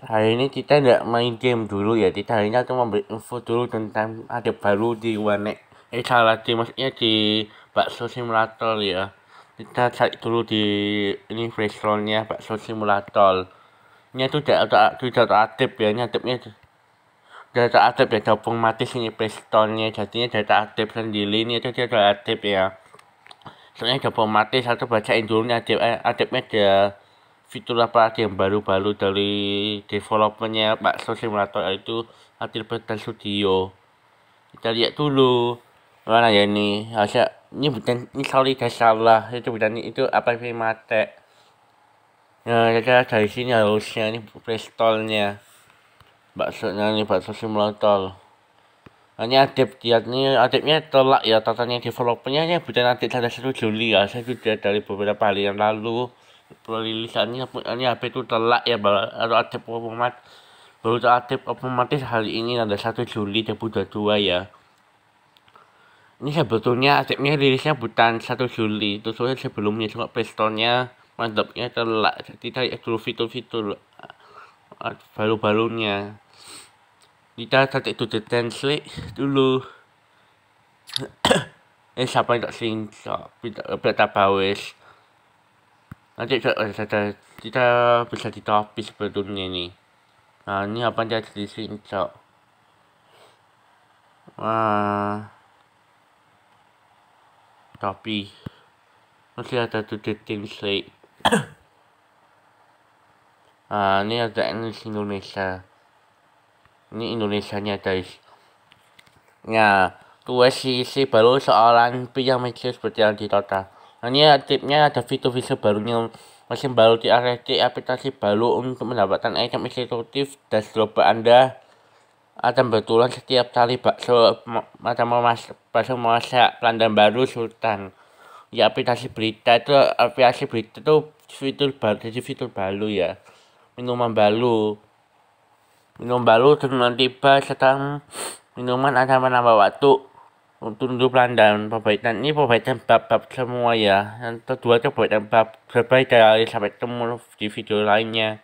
hari ini kita tidak main game dulu ya kita hari ini akan memberi info dulu tentang ada baru di Wanek eh salah di maksudnya di bakso simulator ya kita cari dulu di ini nya bakso simulator ini tuh tidak ada tidak ada aktif ya ini aktifnya ada aktif ya udah mati ini freestyle nya jadinya ada aktif sendiri ini itu tidak ada aktif ya soalnya udah mati satu bacain dulu ini aktif eh, aktifnya dia fitur apa aja yang baru-baru dari developernya Pak Simulator itu hadir dan Studio kita lihat dulu mana ya ini harusnya ini bukan ini sorry guys salah itu bukan itu apa sih mate nah ya, kita dari sini harusnya ini prestolnya baksonya ini bakso simulator nah, ini adep lihat ini adepnya tolak ya totalnya developernya ini bukan adep tanggal satu Juli ya saya sudah dari beberapa hari yang lalu perilisannya ini HP itu telak ya atau aktif otomatis baru aktif otomatis hari ini ada satu Juli dua dua ya ini sebetulnya aktifnya rilisnya bukan satu Juli itu soalnya sebelumnya cuma playstone-nya mantapnya telak jadi tadi dulu fitur-fitur baru-barunya kita tadi itu the translate dulu eh siapa sampai tak singkong tak tak bawes nanti eh, kita, kita bisa di copy sebetulnya nih nah ini apa dia di sini cok wah tapi masih ada tuh the things ah ini ada ini Indonesia. Ini Indonesia nya guys. Nah, tulis isi baru soalan yang macam seperti yang di total. Hanya nah, tipnya ada fitur-fitur barunya mesin baru di aplikasi baru untuk mendapatkan item eksekutif dan global Anda akan betulan setiap kali bakso mata memas bakso memasak pelanggan baru Sultan ya aplikasi berita itu aplikasi berita itu fitur baru jadi fitur baru ya minuman baru minum baru dengan tiba sekarang minuman akan menambah waktu untuk dan perbaikan ini perbaikan bab-bab semua ya dan kedua itu perbaikan bab terbaik dari sampai ketemu di video lainnya